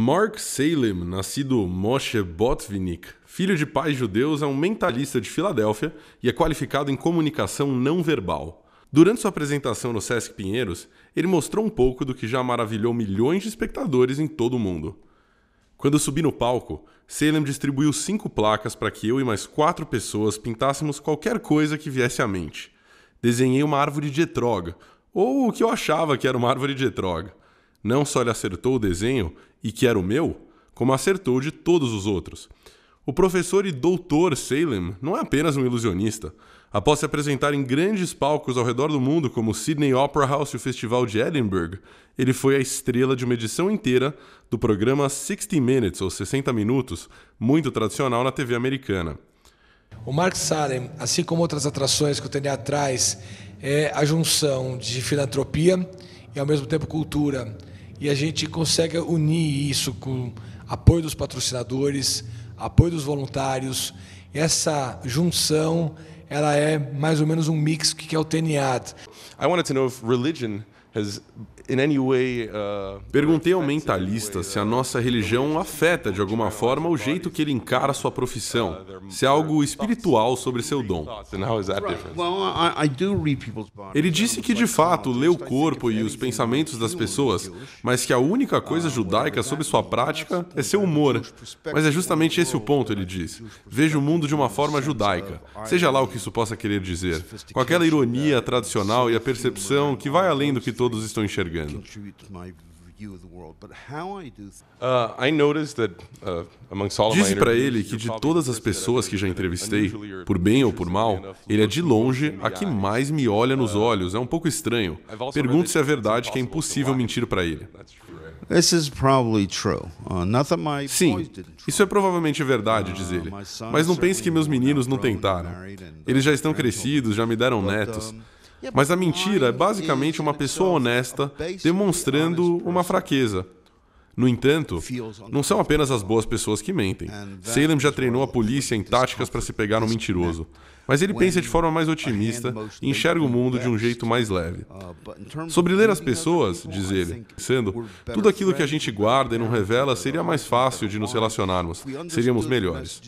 Mark Salem, nascido Moshe Botvinnik, filho de pais judeus, é um mentalista de Filadélfia e é qualificado em comunicação não verbal. Durante sua apresentação no Sesc Pinheiros, ele mostrou um pouco do que já maravilhou milhões de espectadores em todo o mundo. Quando subi no palco, Salem distribuiu cinco placas para que eu e mais quatro pessoas pintássemos qualquer coisa que viesse à mente. Desenhei uma árvore de etrog, ou o que eu achava que era uma árvore de etrog. Não só ele acertou o desenho, e que era o meu, como acertou de todos os outros. O professor e doutor Salem não é apenas um ilusionista. Após se apresentar em grandes palcos ao redor do mundo, como o Sydney Opera House e o Festival de Edinburgh, ele foi a estrela de uma edição inteira do programa 60 Minutes, ou 60 Minutos, muito tradicional na TV americana. O Mark Salem, assim como outras atrações que o TNA traz, é a junção de filantropia e, ao mesmo tempo, cultura e a gente consegue unir isso com apoio dos patrocinadores, apoio dos voluntários. Essa junção, ela é mais ou menos um mix que é o TNAD. I wanted to know if religion has Uh, Perguntei ao mentalista se a uh, nossa religião afeta de alguma forma o jeito que ele encara sua profissão, uh, se há é algo espiritual sobre seu dom. Ele disse que de fato lê o corpo e os pensamentos das pessoas, mas que a única coisa judaica sobre sua prática é seu humor. Mas é justamente esse o ponto, ele diz. Veja o mundo de uma forma judaica, seja lá o que isso possa querer dizer, com aquela ironia tradicional e a percepção que vai além do que todos estão enxergando chegando. Disse para ele que de todas as pessoas que já entrevistei, por bem ou por mal, ele é de longe a que mais me olha nos uh, olhos. É um pouco estranho. Pergunto se é verdade que é impossível mentir para ele. Uh, Sim, isso é provavelmente verdade, diz uh, ele. Mas não pense que meus meninos não tentaram. Eles já estão crescidos, já me deram netos. Mas a mentira é basicamente uma pessoa honesta demonstrando uma fraqueza. No entanto, não são apenas as boas pessoas que mentem. Salem já treinou a polícia em táticas para se pegar um mentiroso. Mas ele pensa de forma mais otimista e enxerga o mundo de um jeito mais leve. Sobre ler as pessoas, diz ele, pensando, tudo aquilo que a gente guarda e não revela seria mais fácil de nos relacionarmos, seríamos melhores.